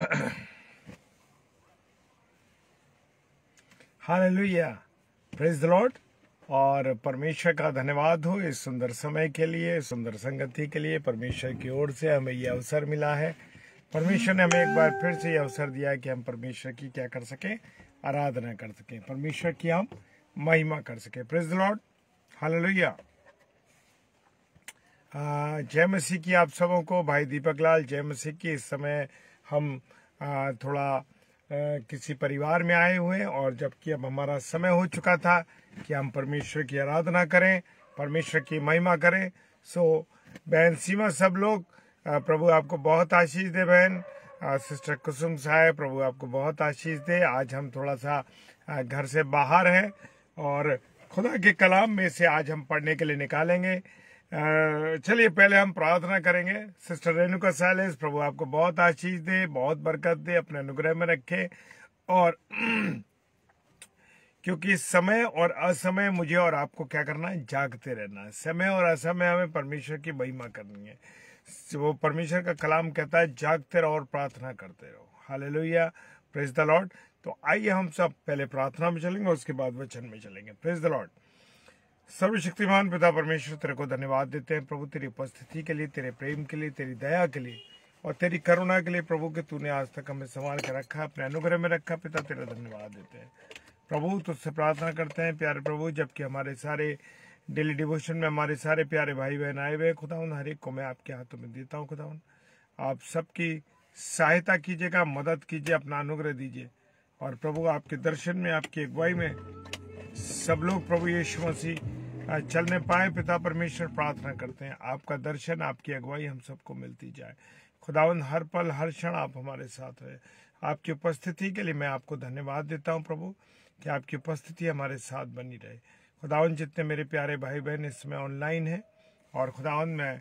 hallelujah praise the Lord और परमेश्वर का धन्यवाद हो इस सुंदर समय के लिए सुंदर संगति के लिए परमेश्वर की ओर से हमें यह अवसर मिला है परमेश्वर ने हमें एक बार फिर से यह अवसर दिया कि हम परमेश्वर की क्या कर सकें आराधना कर सकें परमेश्वर की हम महिमा कर सकें प्रेज द लॉर्ड हालेलुया जय मसीह की आप सबों को भाई दीपक लाल जय मसीह की इस समय हम थोड़ा किसी परिवार में आए हुए और जबकि अब हमारा समय हो चुका था कि हम परमेश्वर की आराधना करें परमेश्वर की महिमा करें सो बहन सीमा सब लोग प्रभु आपको बहुत आशीष दे बहन सिस्टर कुसुम साहेब प्रभु आपको बहुत आशीष दे आज हम थोड़ा सा घर से बाहर हैं और खुदा के कलाम में से आज हम पढ़ने के लिए निकालेंगे चलिए पहले हम प्रार्थना करेंगे सिस्टर रेणुका सैलेस प्रभु आपको बहुत आशीष दे बहुत बरकत दे अपने अनुग्रह में रखे और क्योंकि समय और असमय मुझे और आपको क्या करना है जागते रहना है समय और असमय हमें परमेश्वर की महिमा करनी है वो परमेश्वर का कलाम कहता है जागते रहो और प्रार्थना करते रहो लोहिया प्रेज द लॉर्ड तो आइए हम सब पहले प्रार्थना में चलेंगे उसके बाद वचन में चलेंगे प्रेज द लॉर्ड सर्वशक्तिमान पिता परमेश्वर तेरे को धन्यवाद देते हैं प्रभु तेरी उपस्थिति के लिए तेरे प्रेम के लिए तेरी दया के लिए और तेरी करुणा के लिए प्रभु के तूने आज तक हमें संभाल के रखा अपने अनुग्रह में रखा पिता तेरा धन्यवाद देते हैं प्रभु तुझसे प्रार्थना करते हैं प्यारे प्रभु जबकि हमारे सारे डेली डिवोशन में हमारे सारे प्यारे भाई बहन आए हुए खुदाउन हर एक को मैं आपके हाथों में देता हूँ खुदाउन आप सबकी सहायता कीजिएगा मदद कीजिए अपना अनुग्रह दीजिए और प्रभु आपके दर्शन में आपकी अगुवाई में सब लोग प्रभु यीशु मसीह चलने पाए पिता परमेश्वर प्रार्थना करते हैं आपका दर्शन आपकी अगुवाई हम सबको मिलती जाए खुदावन हर पल हर क्षण आप हमारे साथ रहे आपकी उपस्थिति के लिए मैं आपको धन्यवाद देता हूँ प्रभु कि आपकी उपस्थिति हमारे साथ बनी रहे खुदावन जितने मेरे प्यारे भाई बहन इस समय ऑनलाइन है और खुदावन मैं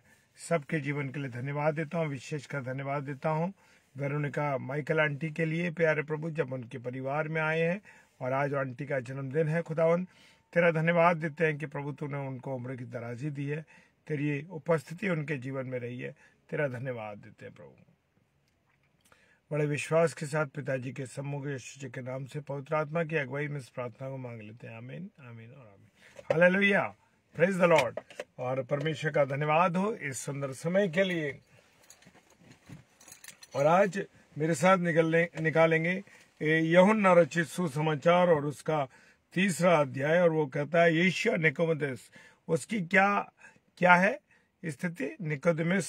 सबके जीवन के लिए धन्यवाद देता हूँ विशेषकर धन्यवाद देता हूँ वेरोनिका माइकल आंटी के लिए प्यारे प्रभु जब उनके परिवार में आए हैं और आज आंटी का जन्मदिन है खुदावन तेरा धन्यवाद देते हैं कि प्रभु तूने उनको उम्र की दराजी दी है तेरी उपस्थिति उनके जीवन में रही है तेरा धन्यवाद देते हैं प्रभु बड़े विश्वास के साथ पिताजी के सम्मुख यशु जी के नाम से पवित्र आत्मा की अगुवाई में इस प्रार्थना को मांग लेते हैं आमीन आमीन और आमीन हाल लोहिया प्रेज द लॉर्ड और परमेश्वर का धन्यवाद हो इस सुंदर समय के लिए और आज मेरे साथ निकलने निकालेंगे यहुन रचित सुसमाचार और उसका तीसरा अध्याय और वो कहता है यीशु निकोमदेस उसकी क्या क्या है स्थिति निकोदमिस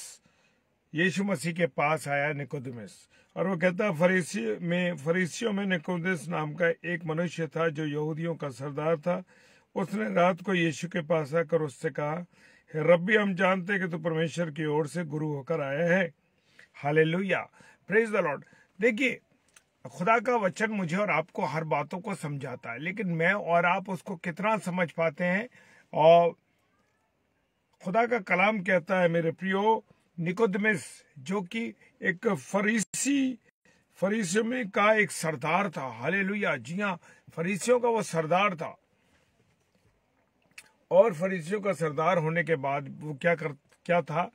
यीशु मसीह के पास आया निकोदमिस और वो कहता है फरीसी में फरीसियों में निकोदमिस नाम का एक मनुष्य था जो यहूदियों का सरदार था उसने रात को यीशु के पास आकर उससे कहा हे रब्बी हम जानते हैं कि तू परमेश्वर की ओर से गुरु होकर आया है हालेलुया प्रेज द लॉर्ड देखिए खुदा का वचन मुझे और आपको हर बातों को समझाता है लेकिन मैं और आप उसको कितना समझ पाते हैं और खुदा का कलाम कहता है मेरे प्रियो निकोदमिस जो कि एक फरीसी फरीसियों में का एक सरदार था हले लुया जी हाँ फरीसियों का वो सरदार था और फरीसियों का सरदार होने के बाद वो क्या कर क्या था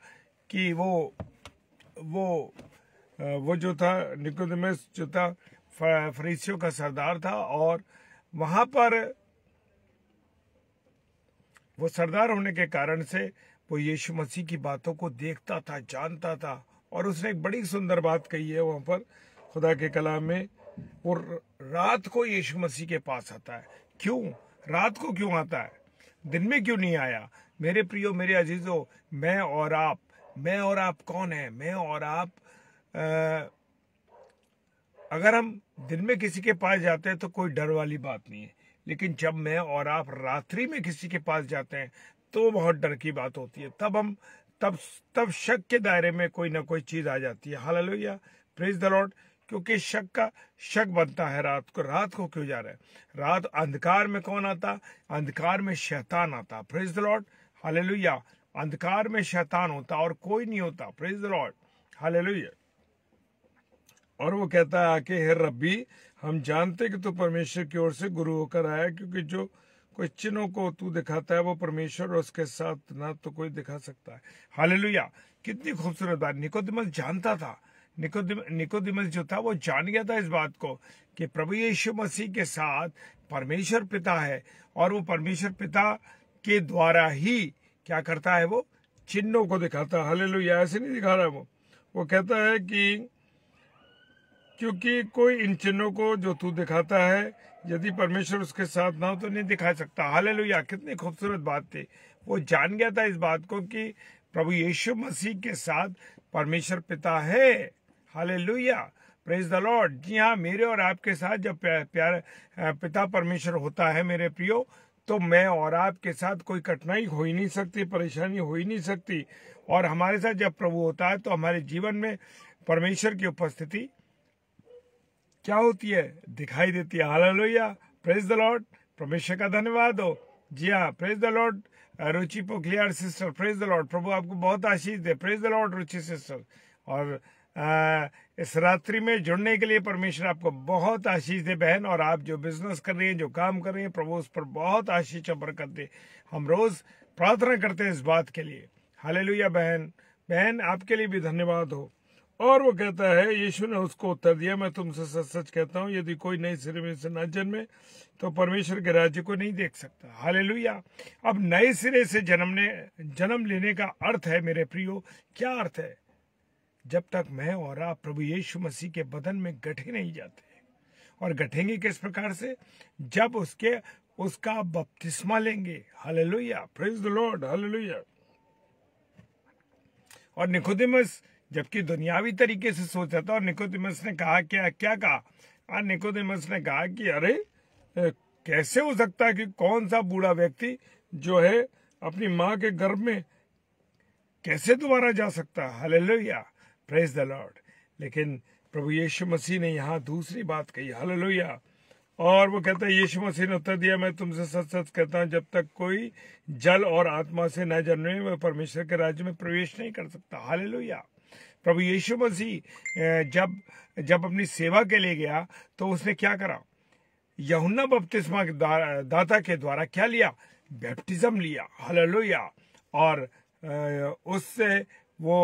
कि वो वो वो जो था निकोदमस जो था फरीसियों का सरदार था और वहां पर वो सरदार होने के कारण से वो यीशु मसीह की बातों को देखता था जानता था और उसने एक बड़ी सुंदर बात कही है वहां पर खुदा के कलाम में वो रात को यीशु मसीह के पास आता है क्यों रात को क्यों आता है दिन में क्यों नहीं आया मेरे प्रियो मेरे अजीजों मैं और आप मैं और आप कौन है मैं और आप अगर हम दिन में किसी के पास जाते हैं तो कोई डर वाली बात नहीं है लेकिन जब मैं और आप रात्रि में किसी के पास जाते हैं तो बहुत डर की बात होती है तब हम तब तब शक के दायरे में कोई ना कोई चीज़ आ जाती है हाल लोहिया प्रेज द लॉर्ड क्योंकि शक का शक बनता है रात को रात को क्यों जा रहा है रात अंधकार में कौन आता अंधकार में शैतान आता प्रेज द लॉर्ड हाल अंधकार में शैतान होता और कोई नहीं होता प्रेज द लॉर्ड हाल और वो कहता है आके हे रब्बी हम जानते कि तू परमेश्वर की ओर से गुरु होकर आया क्योंकि जो कोई चिन्हों को तू दिखाता है वो परमेश्वर और उसके साथ ना तो कोई दिखा सकता है हालेलुया कितनी खूबसूरत बात निकोदिमल जानता था निकोदिम निकोदिमस जो था वो जान गया था इस बात को कि प्रभु यीशु मसीह के साथ परमेश्वर पिता है और वो परमेश्वर पिता के द्वारा ही क्या करता है वो चिन्हों को दिखाता है हालेलुया ऐसे नहीं दिखा रहा है वो वो कहता है कि क्योंकि कोई इन चिन्हों को जो तू दिखाता है यदि परमेश्वर उसके साथ ना हो तो नहीं दिखा सकता हाल लोहिया कितनी खूबसूरत बात थी वो जान गया था इस बात को कि प्रभु यीशु मसीह के साथ परमेश्वर पिता है हाल लोहिया प्रेज द लॉर्ड जी हाँ मेरे और आपके साथ जब प्यार पिता परमेश्वर होता है मेरे प्रियो तो मैं और आपके साथ कोई कठिनाई हो ही नहीं सकती परेशानी हो ही नहीं सकती और हमारे साथ जब प्रभु होता है तो हमारे जीवन में परमेश्वर की उपस्थिति क्या होती है दिखाई देती है लोहिया प्रेस द लॉर्ड परमेश्वर का धन्यवाद हो जी हाँ praise the Lord Ruchi Pokhriyal sister praise the Lord प्रभु आपको बहुत आशीष दे praise the Lord Ruchi sister और आ, इस रात्रि में जुड़ने के लिए परमेश्वर आपको बहुत आशीष दे बहन और आप जो बिजनेस कर रही हैं जो काम कर रही हैं प्रभु उस पर बहुत आशीष और बरकत दे हम रोज प्रार्थना करते हैं इस बात के लिए हाले बहन बहन आपके लिए भी धन्यवाद हो और वो कहता है यीशु ने उसको उत्तर दिया मैं तुमसे सच सच कहता हूँ यदि कोई नए सिरे में से न जन्मे तो परमेश्वर के राज्य को नहीं देख सकता हाले अब नए सिरे से जन्मने जन्म लेने का अर्थ है मेरे प्रियो क्या अर्थ है जब तक मैं और आप प्रभु यीशु मसीह के बदन में गठे नहीं जाते और गठेंगे किस प्रकार से जब उसके उसका बपतिस्मा लेंगे हालेलुया लोहिया द लॉर्ड हालेलुया और निकोदेमस जबकि दुनियावी तरीके से सोचा था और निकोदिमस ने कहा क्या क्या कहा और हाँ, निकोदिमस ने कहा कि अरे कैसे हो सकता है कि कौन सा बूढ़ा व्यक्ति जो है अपनी माँ के गर्भ में कैसे दोबारा जा सकता है हलेलुया प्रेज द लॉर्ड लेकिन प्रभु यीशु मसीह ने यहाँ दूसरी बात कही हलेलुया और वो कहता है यीशु मसीह ने उत्तर दिया मैं तुमसे सच सच कहता हूँ जब तक कोई जल और आत्मा से न जन्मे वह परमेश्वर के राज्य में प्रवेश नहीं कर सकता लोहिया प्रभु यीशु मसीह जब जब अपनी सेवा के लिए गया तो उसने क्या करा यहुन्ना बपतिस्मा के दाता के द्वारा क्या लिया बैप्टिज्म लिया हलोया और उससे वो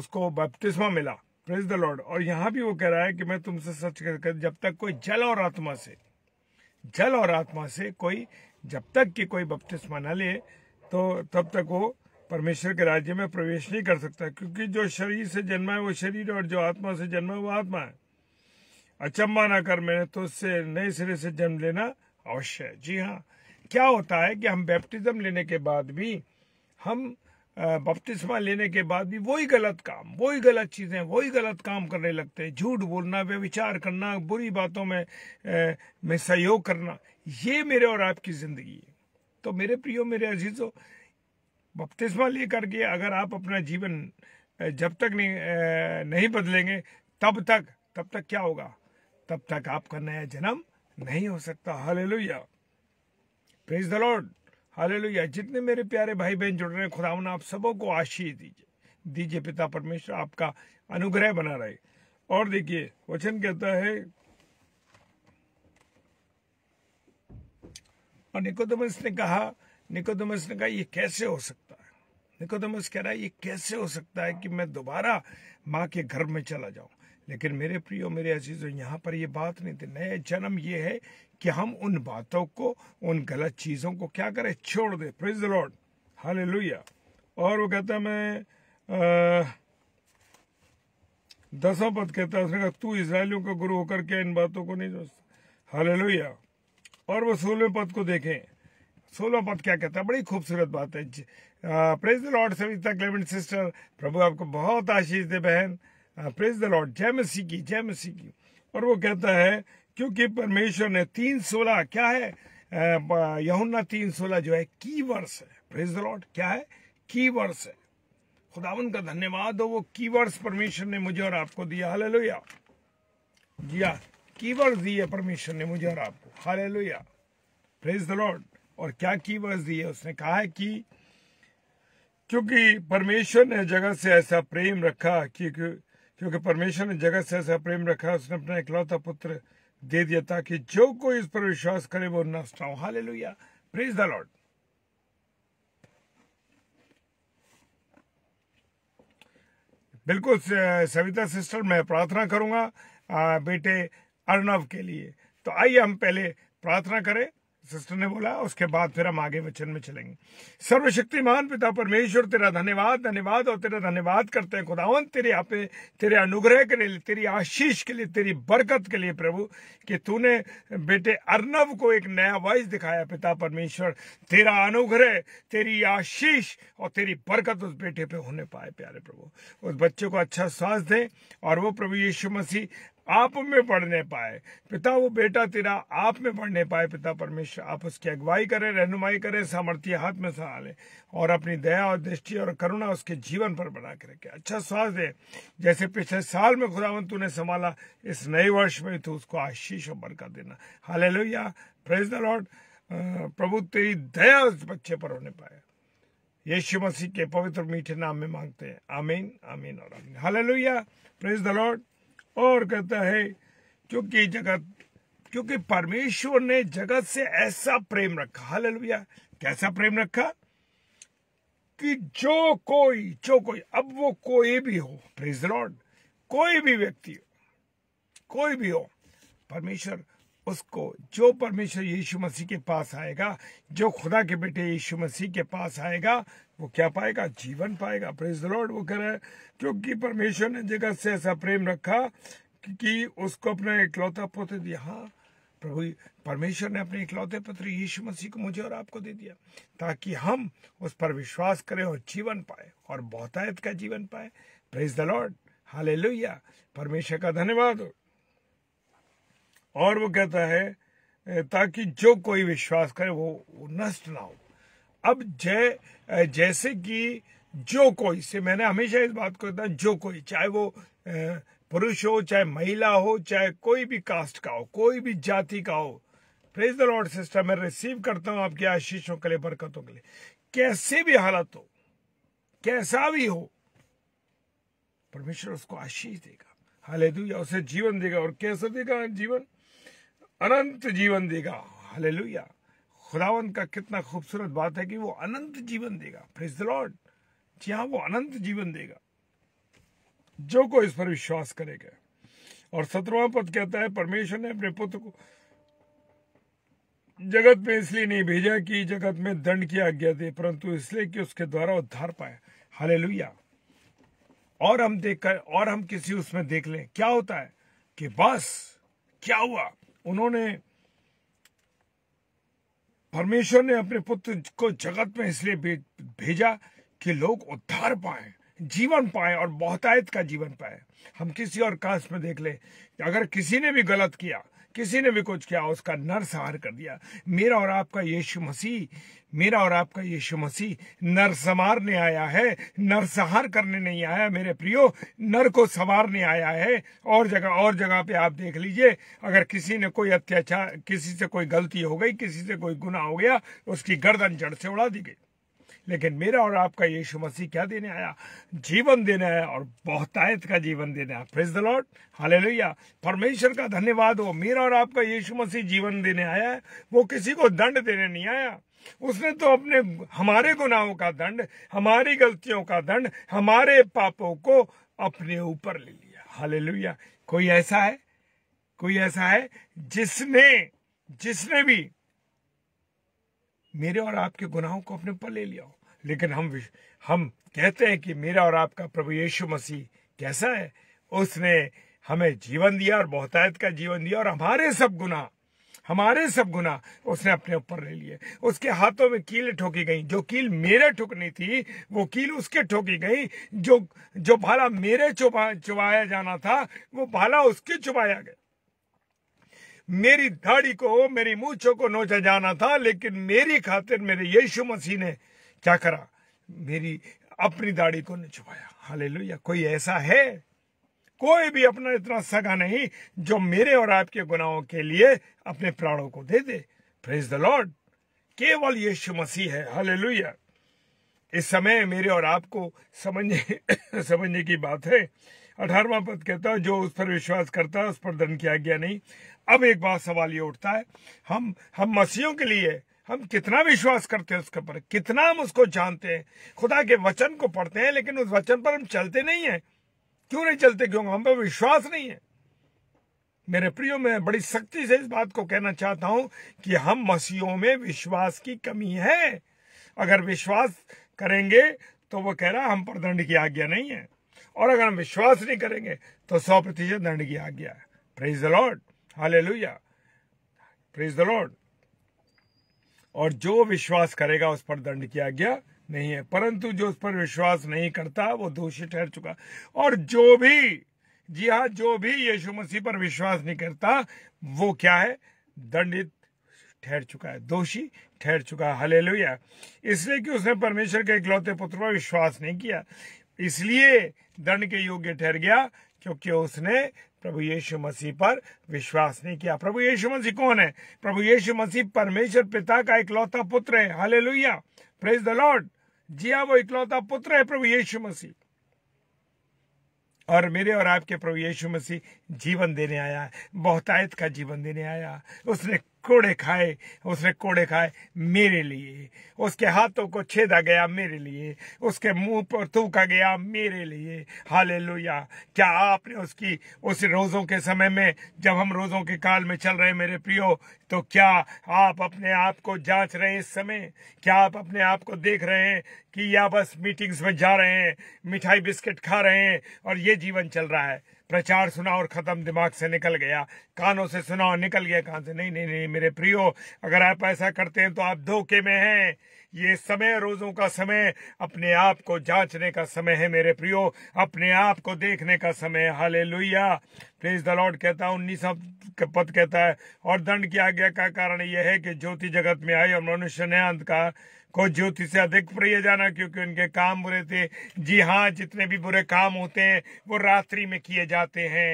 उसको बपतिस्मा मिला प्रेज द लॉर्ड और यहाँ भी वो कह रहा है कि मैं तुमसे सच कर जब तक कोई जल और आत्मा से जल और आत्मा से कोई जब तक कि कोई बपतिस्मा न ले तो तब तक वो परमेश्वर के राज्य में प्रवेश नहीं कर सकता क्योंकि जो शरीर से जन्मा है वो शरीर और जो आत्मा से जन्मा है वो आत्मा है अचंबा ना कर मैंने तो उससे नए सिरे से जन्म लेना अवश्य है जी हाँ क्या होता है कि हम बैप्टिज्म लेने के बाद भी हम बपतिस्मा लेने के बाद भी वही गलत काम वही गलत चीज़ें वही गलत काम करने लगते हैं झूठ बोलना व्यविचार करना बुरी बातों में में सहयोग करना ये मेरे और आपकी ज़िंदगी है तो मेरे प्रियो मेरे अजीज़ों बपतिस्मा लेकर के अगर आप अपना जीवन जब तक नहीं नहीं बदलेंगे तब तक तब तक क्या होगा तब तक आपका नया जन्म नहीं हो सकता हाले लोहिया प्रेज द लॉर्ड हाले लोहिया जितने मेरे प्यारे भाई बहन जुड़ रहे हैं खुदावन आप सबों को आशीष दीजिए दीजिए पिता परमेश्वर आपका अनुग्रह बना रहे और देखिए वचन कहता है और निकोदमस ने कहा निकोदमस ने कहा ये कैसे हो सकता है निकोदमस कह रहा है ये कैसे हो सकता है कि मैं दोबारा माँ के घर में चला जाऊं लेकिन मेरे प्रियो मेरे अजीज यहाँ पर ये बात नहीं थी नए जन्म ये है कि हम उन बातों को उन गलत चीज़ों को क्या करें छोड़ दे प्रिज लॉर्ड हाले और वो कहता है मैं दसों पद कहता है उसने कहा तू इसराइलियों का गुरु होकर क्या इन बातों को नहीं समझता हाले और वो सोलह पद को देखें सोलह पद क्या कहता है बड़ी खूबसूरत बात है praise the Lord Savita Clement sister प्रभु आपको बहुत आशीष दे बहन प्रेज द लॉर्ड जय मसीह की जय मसीह की और वो कहता है क्योंकि परमेश्वर ने तीन सोलह क्या है यहुना तीन सोलह जो है की वर्ष है प्रेज द लॉर्ड क्या है की वर्ष है खुदावन का धन्यवाद हो वो की वर्ष परमेश्वर ने मुझे और आपको दिया हाल लोहिया जी हाँ वर्ष दी है परमेश्वर ने मुझे और आपको हाल लोहिया प्रेज द लॉर्ड और क्या कीवर्ड्स दिए उसने कहा है कि क्योंकि परमेश्वर ने जगत से ऐसा प्रेम रखा क्योंकि क्योंकि परमेश्वर ने जगत से ऐसा प्रेम रखा उसने अपना इकलौता पुत्र दे दिया ताकि जो कोई इस पर विश्वास करे वो नष्ट हो हाल लोहिया प्रेज द लॉर्ड बिल्कुल सविता सिस्टर मैं प्रार्थना करूंगा बेटे अर्णव के लिए तो आइए हम पहले प्रार्थना करें सिस्टर ने बोला उसके बाद फिर हम आगे वचन में चलेंगे सर्वशक्तिमान पिता परमेश्वर तेरा धन्यवाद धन्यवाद और तेरा धन्यवाद करते हैं खुदावन तेरे आपे तेरे अनुग्रह के लिए तेरी आशीष के लिए तेरी बरकत के लिए प्रभु कि तूने बेटे अर्नव को एक नया वॉइस दिखाया पिता परमेश्वर तेरा अनुग्रह तेरी आशीष और तेरी बरकत उस बेटे पे होने पाए प्यारे प्रभु उस बच्चे को अच्छा स्वास्थ्य दे और वो प्रभु यीशु मसीह आप में बढ़ने पाए पिता वो बेटा तेरा आप में बढ़ने पाए पिता परमेश्वर आप उसकी अगुवाई करें रहनुमाई करें सामर्थ्य हाथ में संभाले और अपनी दया और दृष्टि और करुणा उसके जीवन पर बना के रखे अच्छा स्वास्थ्य दे जैसे पिछले साल में खुदावन तूने संभाला इस नए वर्ष में तो उसको आशीष और बरका देना हाल प्रेज द लॉर्ड प्रभु तेरी दया उस बच्चे पर होने पाए यीशु मसीह के पवित्र मीठे नाम में मांगते हैं आमीन आमीन और आमीन हाल प्रेज द लॉर्ड और कहता है क्योंकि जगत क्योंकि परमेश्वर ने जगत से ऐसा प्रेम रखा हालेलुया कैसा प्रेम रखा कि जो कोई जो कोई अब वो कोई भी हो प्रेज लॉर्ड कोई भी व्यक्ति हो कोई भी हो परमेश्वर उसको जो परमेश्वर यीशु मसीह के पास आएगा जो खुदा के बेटे यीशु मसीह के पास आएगा वो क्या पाएगा जीवन पाएगा प्रेज लॉर्ड वो करे क्योंकि परमेश्वर ने जगत से ऐसा प्रेम रखा कि उसको अपना इकलौता पुत्र दिया हाँ प्रभु परमेश्वर ने अपने इकलौते पुत्र यीशु मसीह को मुझे और आपको दे दिया ताकि हम उस पर विश्वास करें और जीवन पाए और बहुतायत का जीवन पाए प्रेज द लॉर्ड हाल परमेश्वर का धन्यवाद हो और वो कहता है ताकि जो कोई विश्वास करे वो नष्ट ना हो अब जय जैसे कि जो कोई से मैंने हमेशा इस बात को कहता जो कोई चाहे वो पुरुष हो चाहे महिला हो चाहे कोई भी कास्ट का हो कोई भी जाति का हो प्रेज द लॉर्ड सिस्टर मैं रिसीव करता हूं आपके आशीषों के लिए बरकतों के लिए कैसे भी हालत हो कैसा भी हो परमेश्वर उसको आशीष देगा हाल उसे जीवन देगा और कैसा देगा जीवन अनंत जीवन देगा हले खुदावन का कितना खूबसूरत बात है कि वो अनंत जीवन देगा प्रेज लॉर्ड जी हाँ वो अनंत जीवन देगा जो को इस पर विश्वास करेगा और सत्रवा पद कहता है परमेश्वर ने अपने पुत्र को जगत में इसलिए नहीं भेजा कि जगत में दंड की आज्ञा दे परंतु इसलिए कि उसके द्वारा उद्धार पाए हले और हम देख कर और हम किसी उसमें देख लें क्या होता है कि बस क्या हुआ उन्होंने परमेश्वर ने अपने पुत्र को जगत में इसलिए भेजा कि लोग उद्धार पाए जीवन पाए और बहुतायत का जीवन पाए हम किसी और कास्ट में देख ले अगर किसी ने भी गलत किया किसी ने भी कुछ किया उसका नरसंहार कर दिया मेरा और आपका यीशु मसीह मेरा और आपका यीशु मसीह नर नरसंहारने आया है नरसंहार करने नहीं आया मेरे प्रियो नर को संवारने आया है और जगह और जगह पे आप देख लीजिए अगर किसी ने कोई अत्याचार किसी से कोई गलती हो गई किसी से कोई गुना हो गया उसकी गर्दन जड़ से उड़ा दी गई लेकिन मेरा और आपका यीशु मसीह क्या देने आया जीवन देने आया और बहुतायत का जीवन देने आया प्रेज द लॉर्ड हालेलुया परमेश्वर का धन्यवाद हो मेरा और आपका यीशु मसीह जीवन देने आया है वो किसी को दंड देने नहीं आया उसने तो अपने हमारे गुनाहों का दंड हमारी गलतियों का दंड हमारे पापों को अपने ऊपर ले लिया हाले कोई ऐसा है कोई ऐसा है जिसने जिसने भी मेरे और आपके गुनाहों को अपने ऊपर ले लिया हो लेकिन हम हम कहते हैं कि मेरा और आपका प्रभु यीशु मसीह कैसा है उसने हमें जीवन दिया और बहुतायत का जीवन दिया और हमारे सब गुना हमारे सब गुना उसने अपने ऊपर ले लिए उसके हाथों में कील ठोकी गई जो कील मेरे ठुकनी थी वो कील उसके ठोकी गई जो जो भाला मेरे चुबा चुबाया जाना था वो भाला उसके चुबाया गया मेरी दाढ़ी को मेरी मूछों को नोचा जाना था लेकिन मेरी खातिर मेरे यीशु मसीह ने क्या करा मेरी अपनी दाढ़ी को छुपाया हालेलुया कोई ऐसा है कोई भी अपना इतना सगा नहीं जो मेरे और आपके गुनाहों के लिए अपने प्राणों को दे दे प्रेज द लॉर्ड केवल यीशु मसीह है हले इस समय मेरे और आपको समझने समझने की बात है अठारवा पद कहता जो उस पर विश्वास करता है उस पर धन की आज्ञा नहीं अब एक बार सवाल ये उठता है हम हम मसीहों के लिए हम कितना विश्वास करते हैं उसके ऊपर कितना हम उसको जानते हैं खुदा के वचन को पढ़ते हैं लेकिन उस वचन पर हम चलते नहीं है क्यों नहीं चलते क्यों हम पर विश्वास नहीं है मेरे प्रियो मैं बड़ी सख्ती से इस बात को कहना चाहता हूं कि हम मसीहों में विश्वास की कमी है अगर विश्वास करेंगे तो वो कह रहा हम पर दंड की आज्ञा नहीं है और अगर हम विश्वास नहीं करेंगे तो सौ प्रतिशत दंड की आज्ञा है प्रेज द लॉर्ड हालेलुया प्रेज द लॉर्ड और जो विश्वास करेगा उस पर दंड किया गया नहीं है परंतु जो उस पर विश्वास नहीं करता वो दोषी ठहर चुका और जो भी जी हाँ जो भी यीशु मसीह पर विश्वास नहीं करता वो क्या है दंडित ठहर चुका है दोषी ठहर चुका है हले इसलिए कि उसने परमेश्वर के इकलौते पुत्र पर विश्वास नहीं किया इसलिए दंड के योग्य ठहर गया क्योंकि उसने प्रभु यीशु मसीह पर विश्वास नहीं किया प्रभु यीशु मसीह कौन है प्रभु यीशु मसीह परमेश्वर पिता का इकलौता पुत्र है हाले लुहिया प्रेज द लॉर्ड जी हाँ वो इकलौता पुत्र है प्रभु यीशु मसीह और मेरे और आपके प्रभु यीशु मसीह जीवन देने आया बहुतायत का जीवन देने आया उसने कोड़े खाए उसने कोड़े खाए मेरे लिए उसके हाथों को छेदा गया मेरे लिए उसके मुंह पर थूका गया मेरे लिए हाले क्या आपने उसकी उस रोज़ों के समय में जब हम रोज़ों के काल में चल रहे मेरे प्रियो तो क्या आप अपने आप को जांच रहे हैं इस समय क्या आप अपने आप को देख रहे हैं कि या बस मीटिंग्स में जा रहे हैं मिठाई बिस्किट खा रहे हैं और ये जीवन चल रहा है प्रचार सुना और खत्म दिमाग से निकल गया कानों से सुना और निकल गया कान से नहीं नहीं नहीं मेरे प्रियो अगर आप ऐसा करते हैं तो आप धोखे में हैं ये समय रोजों का समय अपने आप को जांचने का समय है मेरे प्रियो अपने आप को देखने का समय हाले लोहिया प्रेज द लॉर्ड कहता है उन्नीस पद कहता है और दंड की आज्ञा का कारण यह है कि ज्योति जगत में आई और मनुष्य ने अंधकार को ज्योति से अधिक प्रिय जाना क्योंकि उनके काम बुरे थे जी हाँ जितने भी बुरे काम होते हैं वो रात्रि में किए जाते हैं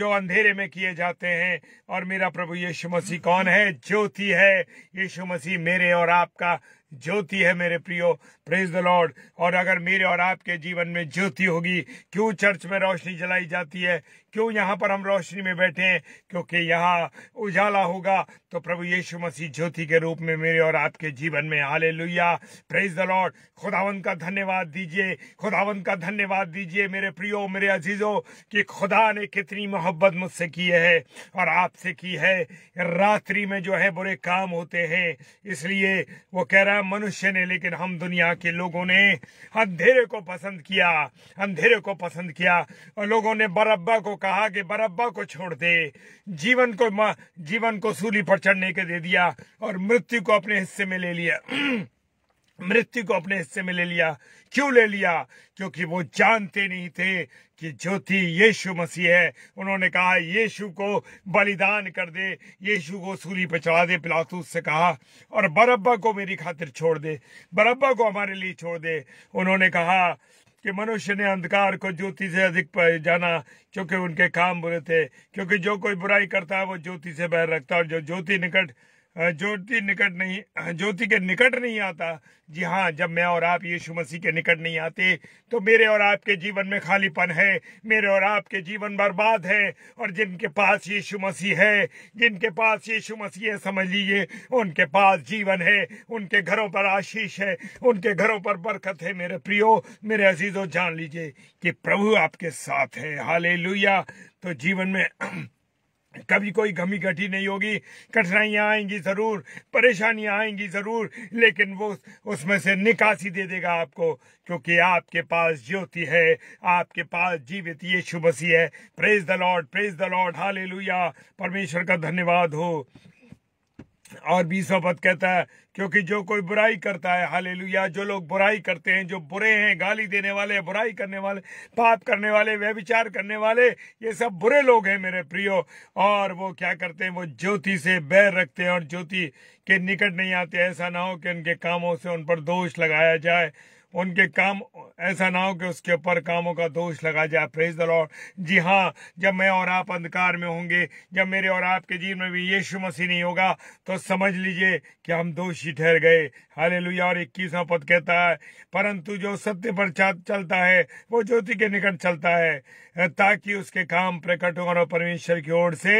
जो अंधेरे में किए जाते हैं और मेरा प्रभु यीशु मसीह कौन है ज्योति है यीशु मसीह मेरे और आपका ज्योति है मेरे प्रियो प्रेज द लॉर्ड और अगर मेरे और आपके जीवन में ज्योति होगी क्यों चर्च में रोशनी जलाई जाती है क्यों यहाँ पर हम रोशनी में बैठे हैं क्योंकि यहाँ उजाला होगा तो प्रभु यीशु मसीह ज्योति के रूप में मेरे और आपके जीवन में हाले लुया प्रेज द लॉर्ड खुदावंत का धन्यवाद दीजिए खुदावंत का धन्यवाद दीजिए मेरे प्रियो मेरे अजीजों कि खुदा ने कितनी मोहब्बत मुझसे की है और आपसे की है रात्रि में जो है बुरे काम होते हैं इसलिए वो कह रहा है मनुष्य ने लेकिन हम दुनिया के लोगों ने अंधेरे को पसंद किया अंधेरे को पसंद किया और लोगों ने बरब्बा को कहा कि बरब्बा को छोड़ दे जीवन को जीवन को सूली पर चढ़ने के दे दिया और मृत्यु को अपने हिस्से में ले लिया मृत्यु को अपने हिस्से में ले लिया क्यों ले लिया क्योंकि वो जानते नहीं थे कि ज्योति यीशु मसीह है उन्होंने कहा यीशु को बलिदान कर दे यीशु को सूली पर चढ़ा दे पिलातूस से कहा और बरब्बा को मेरी खातिर छोड़ दे बरब्बा को हमारे लिए छोड़ दे उन्होंने कहा कि मनुष्य ने अंधकार को ज्योति से अधिक जाना क्योंकि उनके काम बुरे थे क्योंकि जो कोई बुराई करता है वो ज्योति से बैर रखता है और जो ज्योति निकट ज्योति निकट नहीं ज्योति के निकट नहीं आता जी हाँ जब मैं और आप यीशु मसीह के निकट नहीं आते तो मेरे और आपके जीवन में खालीपन है मेरे और आपके जीवन बर्बाद है और जिनके पास यीशु मसीह है जिनके पास यीशु मसीह है समझ लीजिए उनके पास जीवन है उनके घरों पर आशीष है उनके घरों पर बरकत है मेरे प्रियो मेरे अजीजों जान लीजिए कि प्रभु आपके साथ है हाले तो जीवन में कभी कोई घमी घटी नहीं होगी कठिनाइयाँ आएंगी ज़रूर परेशानियाँ आएंगी ज़रूर लेकिन वो उसमें से निकासी दे देगा आपको क्योंकि आपके पास ज्योति है आपके पास जीवित ये शुभ मसीह है praise the Lord praise the Lord हाले परमेश्वर का धन्यवाद हो और बीसवा पद कहता है क्योंकि जो कोई बुराई करता है हाल जो लोग बुराई करते हैं जो बुरे हैं गाली देने वाले बुराई करने वाले पाप करने वाले वे विचार करने वाले ये सब बुरे लोग हैं मेरे प्रियो और वो क्या करते हैं वो ज्योति से बैर रखते हैं और ज्योति के निकट नहीं आते ऐसा ना हो कि उनके कामों से उन पर दोष लगाया जाए उनके काम ऐसा ना हो कि उसके ऊपर कामों का दोष लगा जाए प्रेज द लॉर्ड जी हाँ जब मैं और आप अंधकार में होंगे जब मेरे और आपके जीवन में भी यीशु मसीह नहीं होगा तो समझ लीजिए कि हम दोषी ठहर गए हाले लुया और इक्कीसवा पद कहता है परंतु जो सत्य पर चलता है वो ज्योति के निकट चलता है ताकि उसके काम प्रकट हो और परमेश्वर की ओर से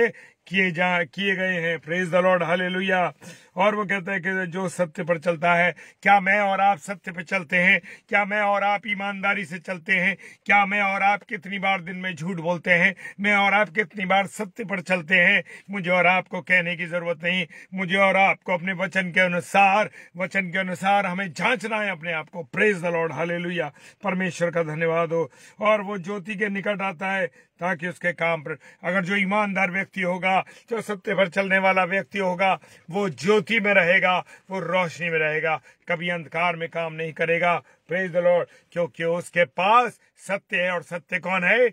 किए जा किए गए हैं प्रेज द लॉर्ड हाले और वो कहते हैं कि जो सत्य पर चलता है क्या मैं और आप सत्य पर चलते हैं क्या मैं और आप ईमानदारी से चलते हैं क्या मैं और आप कितनी बार दिन में झूठ बोलते हैं मैं और आप कितनी बार सत्य पर चलते हैं मुझे और आपको कहने की जरूरत नहीं मुझे और आपको अपने वचन के अनुसार वचन के अनुसार हमें जांचना है अपने आप को प्रेज द लॉर्ड हाले परमेश्वर का धन्यवाद हो और वो ज्योति के निकट आता है ताकि उसके काम पर अगर जो ईमानदार व्यक्ति होगा जो सत्य पर चलने वाला व्यक्ति होगा वो ज्योति में रहेगा वो रोशनी में रहेगा कभी अंधकार में काम नहीं करेगा प्रेज द लॉर्ड क्योंकि उसके पास सत्य है और सत्य कौन है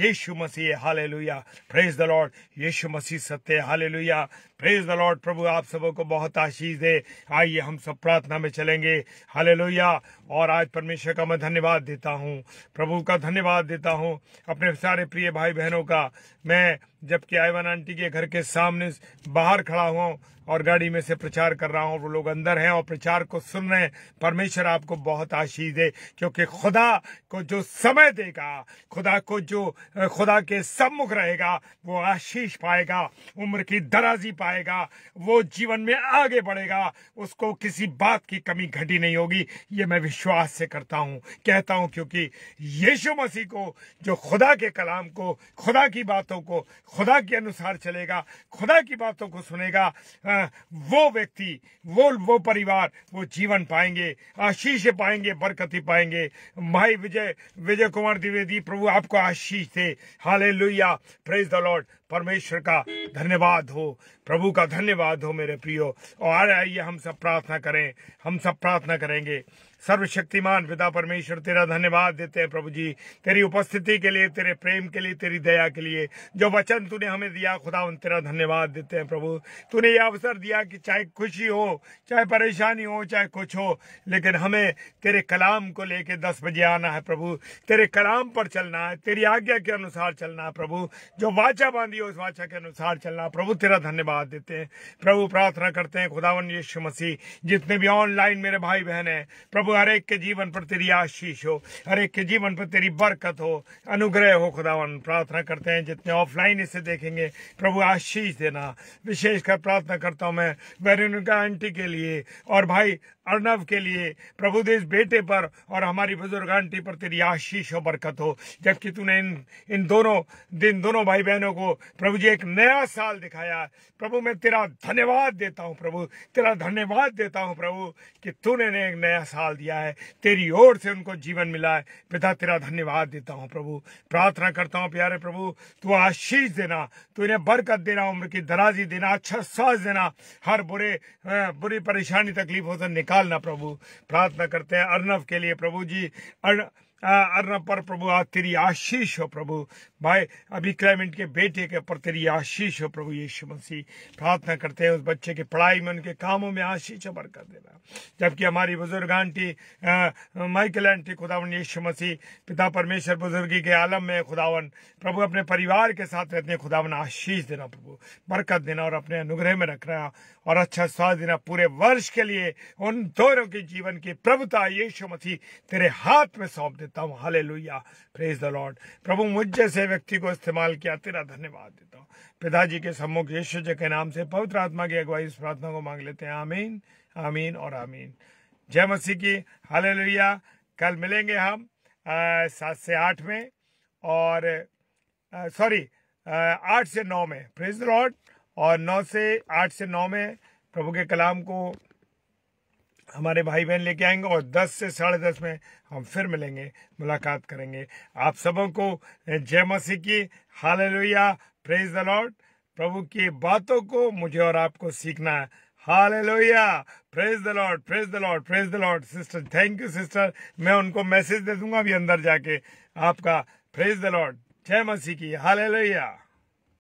यीशु मसीह हाले लुया प्रेज द लॉर्ड यीशु मसीह सत्य हाले लुया प्रेज द लॉर्ड प्रभु आप सब को बहुत आशीष दे आइए हम सब प्रार्थना में चलेंगे हाले लुया और आज परमेश्वर का मैं धन्यवाद देता हूँ प्रभु का धन्यवाद देता हूँ अपने सारे प्रिय भाई बहनों का मैं जबकि आयवन आंटी के घर के सामने बाहर खड़ा हुआ और गाड़ी में से प्रचार कर रहा हूँ वो लोग अंदर हैं और प्रचार को सुन रहे हैं परमेश्वर आपको बहुत आशीष दे क्योंकि खुदा को जो समय देगा खुदा को जो खुदा के सम्मुख रहेगा वो आशीष पाएगा उम्र की दराजी पाएगा वो जीवन में आगे बढ़ेगा उसको किसी बात की कमी घटी नहीं होगी ये मैं विश्वास से करता हूँ कहता हूँ क्योंकि यीशु मसीह को जो खुदा के कलाम को खुदा की बातों को खुदा के अनुसार चलेगा खुदा की बातों को सुनेगा वो व्यक्ति वो वो परिवार वो जीवन पाएंगे आशीष पाएंगे बरकती पाएंगे भाई विजय विजय कुमार द्विवेदी प्रभु आपको आशीष थे हाले प्रेज द लॉर्ड परमेश्वर का धन्यवाद हो प्रभु का धन्यवाद हो मेरे प्रियो और आइए हम सब प्रार्थना करें हम सब प्रार्थना करेंगे सर्वशक्तिमान पिता परमेश्वर तेरा धन्यवाद देते हैं प्रभु जी तेरी उपस्थिति के लिए तेरे प्रेम के लिए तेरी दया के लिए जो वचन तूने हमें दिया खुदा उन तेरा धन्यवाद देते हैं प्रभु तूने ये अवसर दिया कि चाहे खुशी हो चाहे परेशानी हो चाहे कुछ हो लेकिन हमें तेरे कलाम को लेके दस बजे आना है प्रभु तेरे कलाम पर चलना है तेरी आज्ञा के अनुसार चलना है प्रभु जो वाचा बांधी भी हो इस वाचा के अनुसार चलना प्रभु तेरा धन्यवाद देते हैं प्रभु प्रार्थना करते हैं खुदावन यीशु मसीह जितने भी ऑनलाइन मेरे भाई बहन हैं प्रभु हर एक के जीवन पर तेरी आशीष हो हर एक के जीवन पर तेरी बरकत हो अनुग्रह हो खुदावन प्रार्थना करते हैं जितने ऑफलाइन इसे देखेंगे प्रभु आशीष देना विशेषकर प्रार्थना करता हूँ मैं वेरिनका आंटी के लिए और भाई अर्णव के लिए प्रभु देश बेटे पर और हमारी बुजुर्ग आंटी पर तेरी आशीष और बरकत हो जबकि तूने इन इन दोनों दिन दोनों भाई बहनों को प्रभु जी एक नया साल दिखाया प्रभु मैं तेरा धन्यवाद देता हूँ प्रभु तेरा धन्यवाद देता हूँ प्रभु कि तूने ने एक नया साल दिया है तेरी ओर से उनको जीवन मिला है पिता तेरा धन्यवाद देता हूँ प्रभु प्रार्थना करता हूँ प्यारे प्रभु तू आशीष देना तू इन्हें बरकत देना उम्र की दराजी देना अच्छा सास देना हर बुरे बुरी परेशानी तकलीफों से निकाल डालना प्रभु प्रार्थना करते हैं अर्नव के लिए प्रभु जी अर्ण अन्न पर प्रभु आज तेरी आशीष हो प्रभु भाई अभी क्लाइमेंट के बेटे के ऊपर तेरी आशीष हो प्रभु यीशु मसीह प्रार्थना करते हैं उस बच्चे की पढ़ाई में उनके कामों में आशीष अमर कर देना जबकि हमारी बुजुर्ग आंटी माइकल आंटी खुदावन यीशु मसीह पिता परमेश्वर बुजुर्गी के आलम में खुदावन प्रभु अपने परिवार के साथ रहते हैं खुदावन आशीष देना प्रभु बरकत देना और अपने अनुग्रह में रखना और अच्छा स्वास्थ्य देना पूरे वर्ष के लिए उन दोनों के जीवन की प्रभुता यीशु मसीह तेरे हाथ में सौंप देना देता हूँ हाले प्रेज द लॉर्ड प्रभु मुझ जैसे व्यक्ति को इस्तेमाल किया तेरा धन्यवाद देता हूँ पिताजी के सम्मुख यीशु जी के नाम से पवित्र आत्मा की अगुवाई इस प्रार्थना को मांग लेते हैं आमीन आमीन और आमीन जय मसीह की हाले कल मिलेंगे हम सात से आठ में और सॉरी आठ से नौ में फ्रेज द लॉर्ड और नौ से आठ से नौ में प्रभु के कलाम को हमारे भाई बहन लेके आएंगे और 10 से साढ़े दस में हम फिर मिलेंगे मुलाकात करेंगे आप सबों को जय मसीह की हाल लोहिया प्रेज द लॉर्ड प्रभु की बातों को मुझे और आपको सीखना है लोहिया praise the Lord praise the Lord praise the Lord sister thank you sister मैं उनको मैसेज दे दूंगा अभी अंदर जाके आपका प्रेज द लॉर्ड जय मसीह की लोहिया